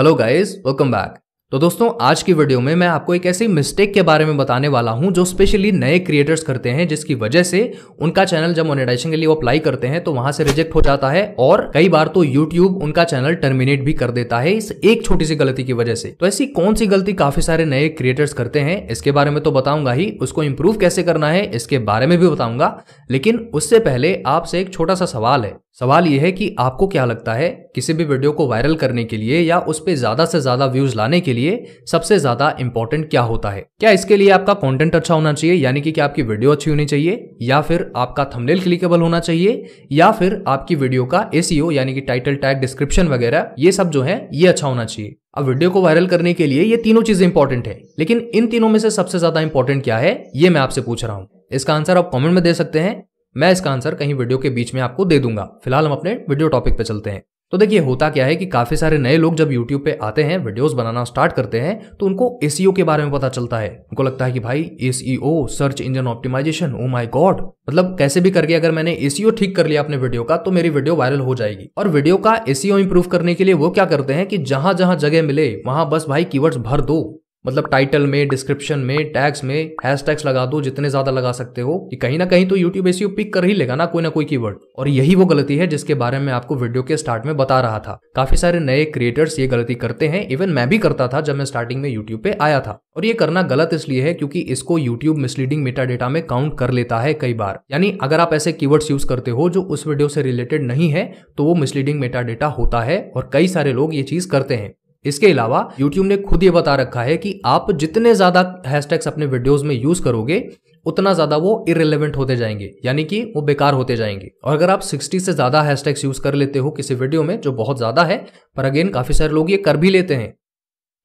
hello guys welcome back तो दोस्तों आज की वीडियो में मैं आपको एक ऐसी मिस्टेक के बारे में बताने वाला हूं जो स्पेशली नए क्रिएटर्स करते हैं जिसकी वजह से उनका चैनल जब मोनेटाइजेशन के लिए अप्लाई करते हैं तो वहां से रिजेक्ट हो जाता है और कई बार तो यूट्यूब उनका चैनल टर्मिनेट भी कर देता है इस एक छोटी सी गलती की वजह से तो ऐसी कौन सी गलती काफी सारे नए क्रिएटर्स करते हैं इसके बारे में तो बताऊंगा ही उसको इम्प्रूव कैसे करना है इसके बारे में भी बताऊंगा लेकिन उससे पहले आपसे एक छोटा सा सवाल है सवाल यह है कि आपको क्या लगता है किसी भी वीडियो को वायरल करने के लिए या उस पर ज्यादा से ज्यादा व्यूज लाने के लिए सबसे ज्यादा इंपॉर्टेंट क्या होता है क्या इसके लिए आपका कंटेंट अच्छा होना चाहिए यानी कि क्या आपकी वीडियो अच्छी होनी चाहिए या फिर आपका थंबनेल क्लिकेबल होना चाहिए या फिर आपकी वीडियो का एसीओ e यानी कि टाइटल टैग डिस्क्रिप्शन वगैरह ये सब जो है ये अच्छा होना चाहिए अब वीडियो को वायरल करने के लिए ये तीनों चीजें इंपॉर्टेंट है लेकिन इन तीनों में से सबसे ज्यादा इंपॉर्टेंट क्या है ये मैं आपसे पूछ रहा हूँ इसका आंसर आप कमेंट में दे सकते हैं मैं इसका आंसर कहीं वीडियो के बीच में आपको दे दूंगा फिलहाल हम अपने वीडियो टॉपिक पे चलते हैं तो देखिए होता क्या है कि काफी सारे नए लोग जब YouTube पे आते हैं वीडियोस बनाना स्टार्ट करते हैं तो उनको SEO के बारे में पता चलता है उनको लगता है कि भाई SEO search engine optimisation oh my god मतलब कैसे भी करके अगर मैंने SEO ठीक कर लिया अपने वीडियो का तो मेरी वीडियो वायरल हो जाएगी और वीडियो का SEO इंप्रूव करने के लिए वो क्या करते हैं कि जहां जहां जगह मिले वहां बस भाई कीवर्ड्स भर दो मतलब टाइटल में डिस्क्रिप्शन में टैग्स में हैश टैग्स लगा दो जितने ज़्यादा लगा सकते हो कि कहीं ना कहीं तो यूट्यूब ऐसी पिक कर ही लेगा ना कोई ना कोई कीवर्ड और यही वो गलती है जिसके बारे में आपको वीडियो के स्टार्ट में बता रहा था काफ़ी सारे नए क्रिएटर्स ये गलती करते हैं इवन मैं भी करता था जब मैं स्टार्टिंग में यूट्यूब पे आया था और ये करना गलत इसलिए है क्योंकि इसको यूट्यूब मिसलीडिंग मेटा डेटा में काउंट कर लेता है कई बार यानी अगर आप ऐसे कीवर्ड्स यूज करते हो जो उस वीडियो से रिलेटेड नहीं है तो वो मिसलीडिंग मेटा डेटा होता है और कई सारे लोग ये चीज़ करते हैं इसके अलावा YouTube ने खुद ये बता रखा है कि आप जितने ज्यादा हैशटैग्स अपने वीडियोस में यूज करोगे उतना ज़्यादा वो इरेलीवेंट होते जाएंगे यानी कि वो बेकार होते जाएंगे और अगर आप 60 से ज़्यादा हैशटैग्स यूज़ कर लेते हो किसी वीडियो में जो बहुत ज़्यादा है पर अगेन काफ़ी सारे लोग ये कर भी लेते हैं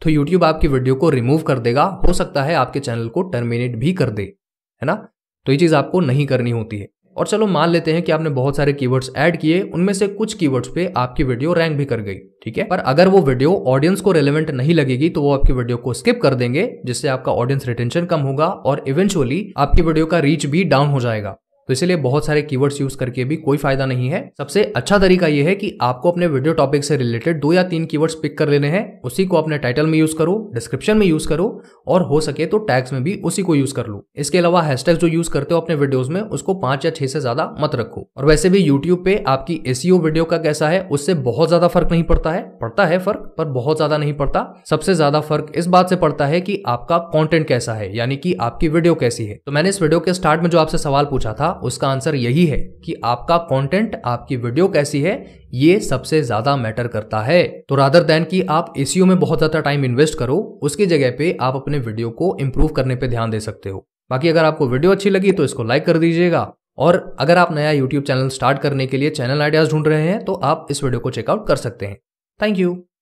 तो यूट्यूब आपकी वीडियो को रिमूव कर देगा हो सकता है आपके चैनल को टर्मिनेट भी कर दे है ना तो ये चीज़ आपको नहीं करनी होती है और चलो मान लेते हैं कि आपने बहुत सारे कीवर्ड्स ऐड किए उनमें से कुछ कीवर्ड्स पे आपकी वीडियो रैंक भी कर गई ठीक है पर अगर वो वीडियो ऑडियंस को रेलेवेंट नहीं लगेगी तो वो आपकी वीडियो को स्किप कर देंगे जिससे आपका ऑडियंस रिटेंशन कम होगा और इवेंचुअली आपकी वीडियो का रीच भी डाउन हो जाएगा तो इसलिए बहुत सारे कीवर्ड्स यूज करके भी कोई फायदा नहीं है सबसे अच्छा तरीका यह है कि आपको अपने वीडियो टॉपिक से रिलेटेड दो या तीन कीवर्ड्स पिक कर लेने हैं उसी को अपने टाइटल में यूज करो डिस्क्रिप्शन में यूज करो और हो सके तो टैग्स में भी उसी को यूज कर लो इसके अलावा हैशटैग जो यूज करते हो अपने वीडियोज में उसको पांच या छह से ज्यादा मत रखो और वैसे भी यूट्यूब पे आपकी एसीओ वीडियो e का कैसा है उससे बहुत ज्यादा फर्क नहीं पड़ता है पड़ता है फर्क पर बहुत ज्यादा नहीं पड़ता सबसे ज्यादा फर्क इस बात से पड़ता है कि आपका कॉन्टेंट कैसा है यानी कि आपकी वीडियो कैसी है तो मैंने इस वीडियो के स्टार्ट में जो आपसे सवाल पूछा था उसका आंसर यही है कि आपका कंटेंट आपकी वीडियो कैसी है ये सबसे ज्यादा मैटर करता है तो रादर देन कि आप एसीओ में बहुत ज्यादा टाइम इन्वेस्ट करो उसकी जगह पे आप अपने वीडियो को इंप्रूव करने पे ध्यान दे सकते हो बाकी अगर आपको वीडियो अच्छी लगी तो इसको लाइक कर दीजिएगा और अगर आप नया यूट्यूब चैनल स्टार्ट करने के लिए चैनल आइडियाज ढूंढ रहे हैं तो आप इस वीडियो को चेकआउट कर सकते हैं थैंक यू